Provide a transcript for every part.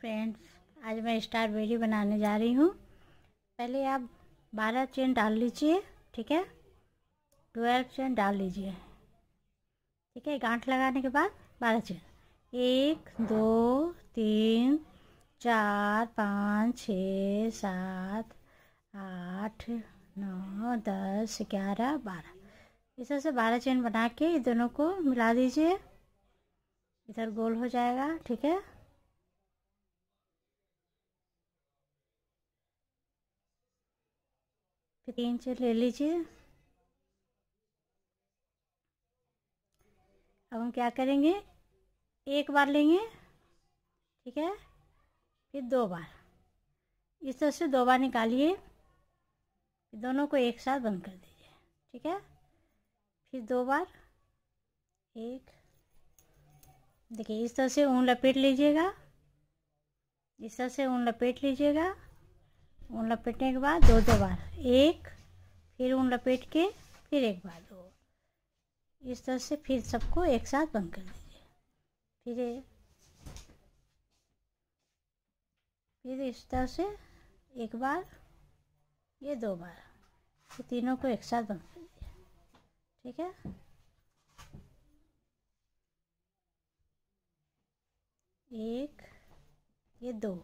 friends आज मैं strawberry बनाने जा रही हूँ पहले आप बारह चेन डाल लीजिए ठीक है ट्वेल्व चेन डाल लीजिए ठीक है गांठ लगाने के बाद बारह चेन एक दो तीन चार पाँच छ सात आठ नौ दस ग्यारह बारह इस तरह से बारह चेन बना के दोनों को मिला दीजिए इधर गोल हो जाएगा ठीक है फिर इंच ले लीजिए अब हम क्या करेंगे एक बार लेंगे ठीक है फिर दो बार इस तरह से दो बार निकालिए दोनों को एक साथ बंद कर दीजिए ठीक है फिर दो बार एक देखिए इस तरह से ऊन लपेट लीजिएगा इस तरह से ऊन लपेट लीजिएगा ऊन लपेटने के बाद दो दो बार एक फिर ऊन लपेट के फिर एक बार दो इस तरह से फिर सबको एक साथ बंद कर दीजिए फिर फिर इस तरह से एक बार ये दो बार तो तीनों को एक साथ बंद कर दीजिए ठीक है एक ये दो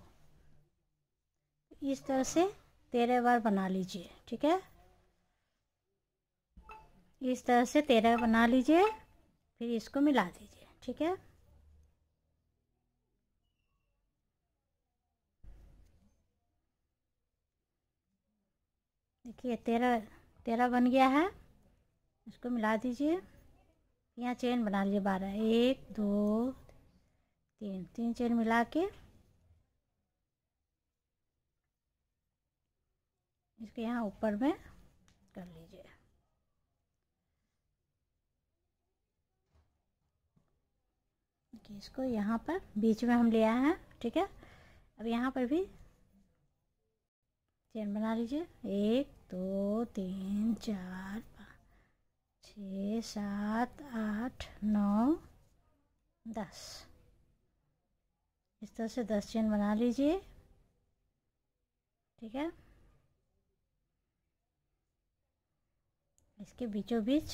इस तरह से तेरह बार बना लीजिए ठीक है इस तरह से तेरह बना लीजिए फिर इसको मिला दीजिए ठीक है देखिए तेरह तेरह बन गया है इसको मिला दीजिए यहाँ चेन बना लीजिए बारह एक दो तीन तीन चेन मिला के इसके यहाँ ऊपर में कर लीजिए इसको यहाँ पर बीच में हम ले आए हैं ठीक है अब यहाँ पर भी चेन बना लीजिए एक दो तीन चार पाँच छ सात आठ नौ दस इस तरह से दस चेन बना लीजिए ठीक है इसके बीचों बीच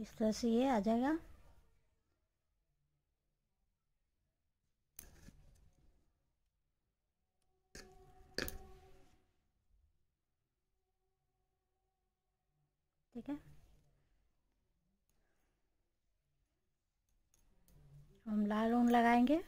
इस तरह से ये आ जाएगा ठीक है हम लाल ऊन लगाएंगे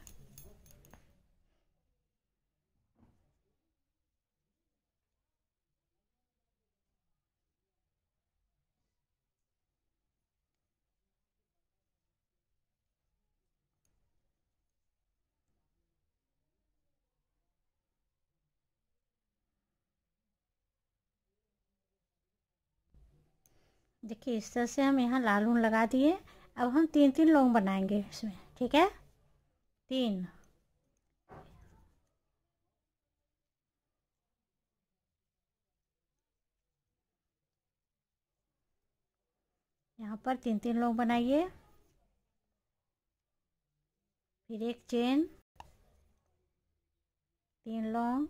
देखिए इस तरह से हम यहाँ लाल ऊन लगा दिए अब हम तीन तीन लौंग बनाएंगे इसमें ठीक है तीन यहाँ पर तीन तीन लौंग बनाइए फिर एक चेन तीन लौंग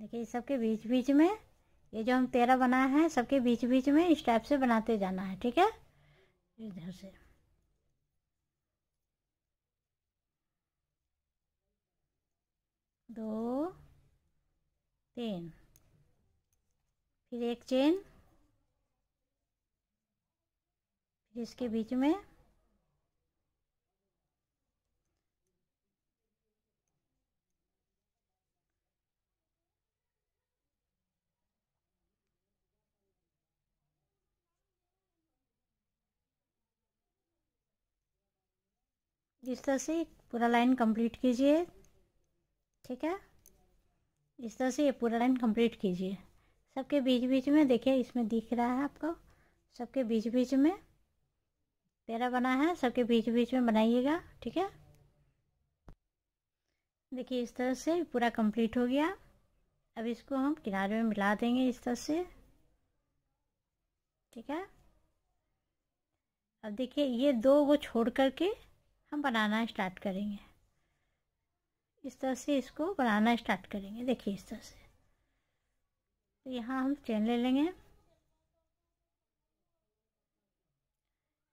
देखिए सबके बीच बीच में ये जो हम तेरह बनाए हैं सबके बीच बीच में इस टाइप से बनाते जाना है ठीक है इधर से दो तीन फिर एक चेन फिर इसके बीच में इस तरह से पूरा लाइन कंप्लीट कीजिए ठीक है इस तरह से ये पूरा लाइन कंप्लीट कीजिए सबके बीच बीच में देखिए इसमें दिख रहा है आपको सबके बीच बीच में पेड़ा बना है सबके बीच बीच में बनाइएगा ठीक है देखिए इस तरह से पूरा कंप्लीट हो गया अब इसको हम किनारे में मिला देंगे इस तरह से ठीक है अब देखिए ये दो वो छोड़ करके हम बनाना स्टार्ट करेंगे इस तरह से इसको बनाना स्टार्ट करेंगे देखिए इस तरह से तो यहाँ हम चेन ले लेंगे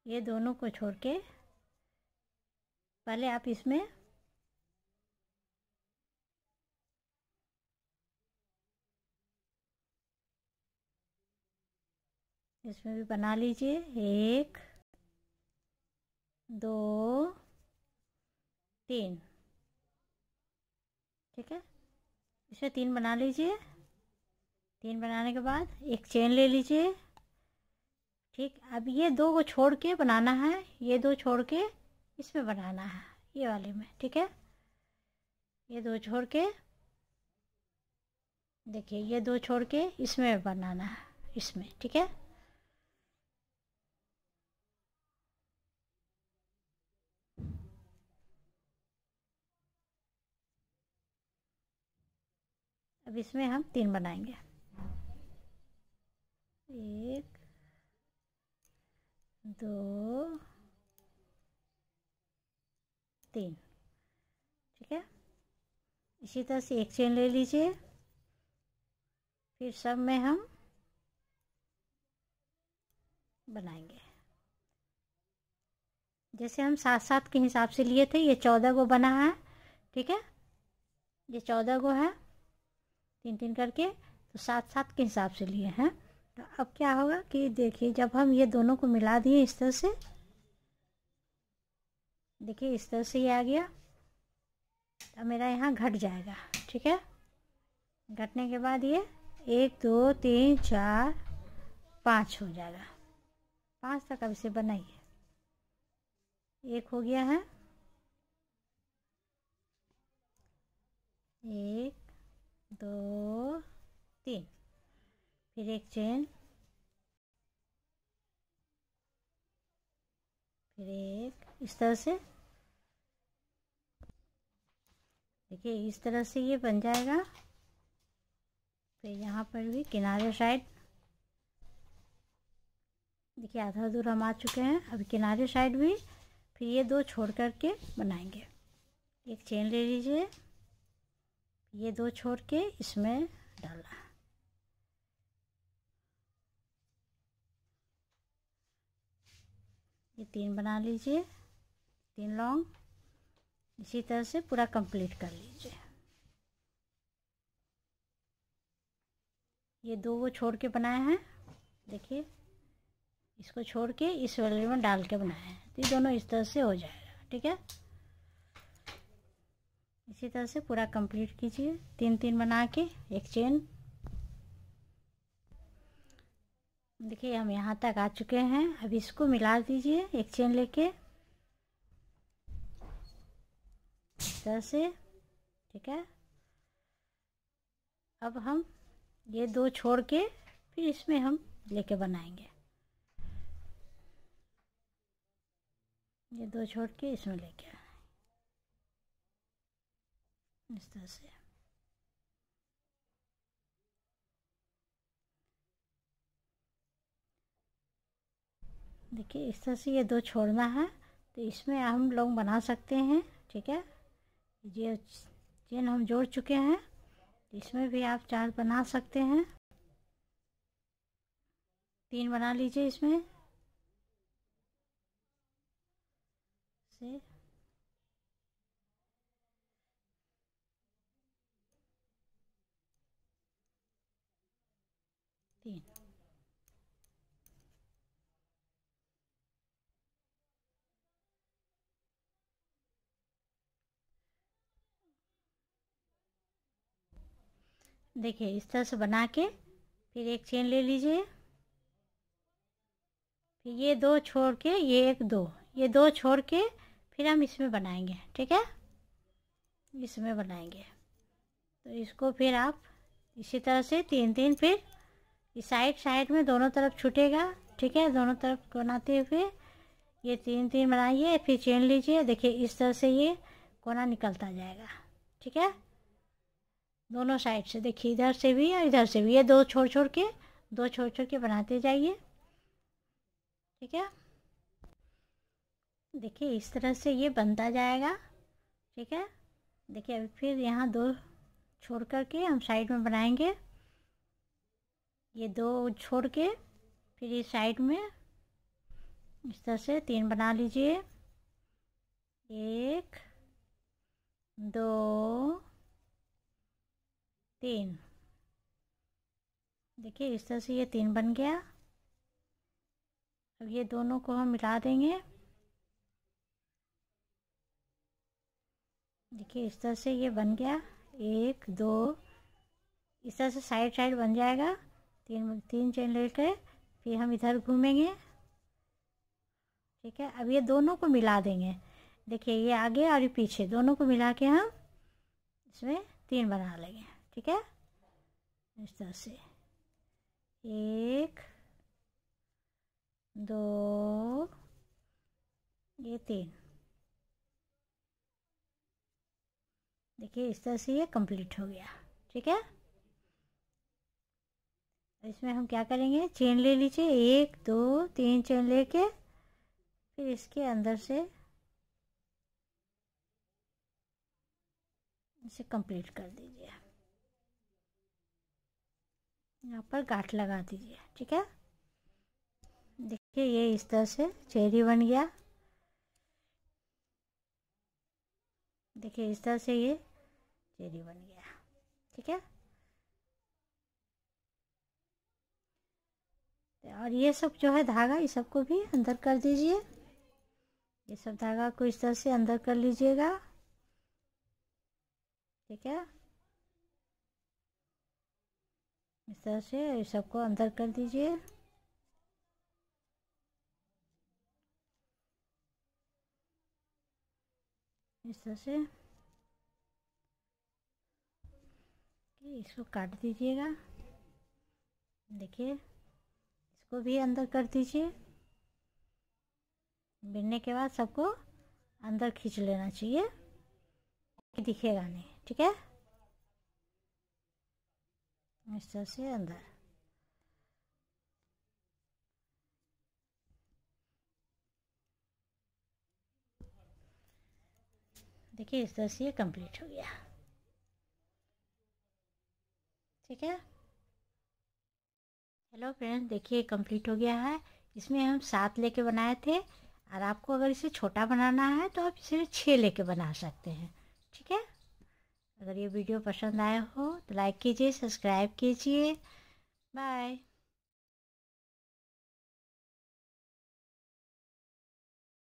ये दोनों को छोड़ के पहले आप इसमें इसमें भी बना लीजिए एक दो तीन ठीक है इसमें तीन बना लीजिए तीन बनाने के बाद एक चेन ले लीजिए ठीक अब ये दो को छोड़ के बनाना है ये दो छोड़ के इसमें बनाना है ये वाले में ठीक है ये दो छोड़ के देखिए ये दो छोड़ के इसमें बनाना है इसमें ठीक है अब इसमें हम तीन बनाएंगे एक दो तीन ठीक है इसी तरह से एक चेन ले लीजिए फिर सब में हम बनाएंगे जैसे हम सात सात के हिसाब से लिए थे ये चौदह गो बना है ठीक है ये चौदह गो है तीन तीन करके तो सात सात के हिसाब से लिए हैं तो अब क्या होगा कि देखिए जब हम ये दोनों को मिला दिए इस तरह से देखिए इस तरह से ये आ गया तो मेरा यहाँ घट जाएगा ठीक है घटने के बाद ये एक दो तीन चार पाँच हो जाएगा पाँच तक अब इसे बनाइए एक हो गया है एक दो तीन फिर एक चेन फिर एक इस तरह से देखिए इस तरह से ये बन जाएगा फिर यहाँ पर भी किनारे साइड देखिए आधा दूर हम आ चुके हैं अभी किनारे साइड भी फिर ये दो छोड़ करके बनाएंगे एक चेन ले लीजिए ये दो छोड़ के इसमें डालना ये तीन बना लीजिए तीन लॉन्ग इसी तरह से पूरा कंप्लीट कर लीजिए ये दो वो छोड़ के बनाए हैं देखिए इसको छोड़ के इस वाले में डाल के बनाए हैं तो ये दोनों इस तरह से हो जाएगा ठीक है इसी तरह से पूरा कंप्लीट कीजिए तीन तीन बना के एक चेन देखिए हम यहाँ तक आ चुके हैं अब इसको मिला दीजिए एक चेन लेके इस तरह से ठीक है अब हम ये दो छोड़ के फिर इसमें हम लेके बनाएंगे ये दो छोड़ के इसमें लेके इस तरह से देखिए इस तरह से ये दो छोड़ना है तो इसमें हम लोग बना सकते हैं ठीक है ये चेन हम जोड़ चुके हैं इसमें भी आप चार बना सकते हैं तीन बना लीजिए इसमें से देखिए इस तरह से बना के फिर एक चेन ले लीजिए फिर ये दो छोड़ के ये एक दो ये दो छोड़ के फिर हम इसमें बनाएंगे ठीक है इसमें बनाएंगे तो इसको फिर आप इसी तरह से तीन तीन फिर इस साइड साइड में दोनों तरफ छूटेगा ठीक है दोनों तरफ बनाते हुए ये तीन तीन बनाइए फिर चेन लीजिए देखिए इस तरह से ये कोना निकलता जाएगा ठीक है दोनों साइड से देखिए इधर से भी और इधर से भी ये दो छोड़ छोड़ के दो छोड़ छोड़ के बनाते जाइए ठीक है देखिए इस तरह से ये बनता जाएगा ठीक है देखिए अभी फिर यहाँ दो छोड़ करके हम साइड में बनाएंगे ये दो छोड़ के फिर इस साइड में इस तरह से तीन बना लीजिए एक दो तीन देखिए इस तरह से ये तीन बन गया अब ये दोनों को हम मिला देंगे देखिए इस तरह से ये बन गया एक दो इस तरह से साइड साइड बन जाएगा तीन तीन चेन लेकर फिर हम इधर घूमेंगे ठीक है अब ये दोनों को मिला देंगे देखिए ये आगे और ये पीछे दोनों को मिला के हम इसमें तीन बना लेंगे ठीक है इस तरह से एक दो ये तीन देखिए इस तरह से ये कंप्लीट हो गया ठीक है इसमें हम क्या करेंगे चेन ले लीजिए एक दो तीन चेन लेके फिर इसके अंदर से इसे कंप्लीट कर दीजिए यहाँ पर गाठ लगा दीजिए ठीक है देखिए ये इस तरह से चेरी बन गया देखिए इस तरह से ये चेरी बन गया ठीक है और ये सब जो है धागा ये सबको भी अंदर कर दीजिए ये सब धागा को इस तरह से अंदर कर लीजिएगा ठीक है इस तरह से सबको अंदर कर दीजिए इस तरह से इसको काट दीजिएगा देखिए इसको भी अंदर कर दीजिए बिनने के बाद सबको अंदर खींच लेना चाहिए दिखेगा नहीं ठीक है इस से अंदर देखिए इस तरह से ये कंप्लीट हो गया ठीक है हेलो फ्रेंड्स देखिए कंप्लीट हो गया है इसमें हम सात लेके बनाए थे और आपको अगर इसे छोटा बनाना है तो आप इसे छः लेके बना सकते हैं ठीक है अगर ये वीडियो पसंद आया हो तो लाइक कीजिए सब्सक्राइब कीजिए बाय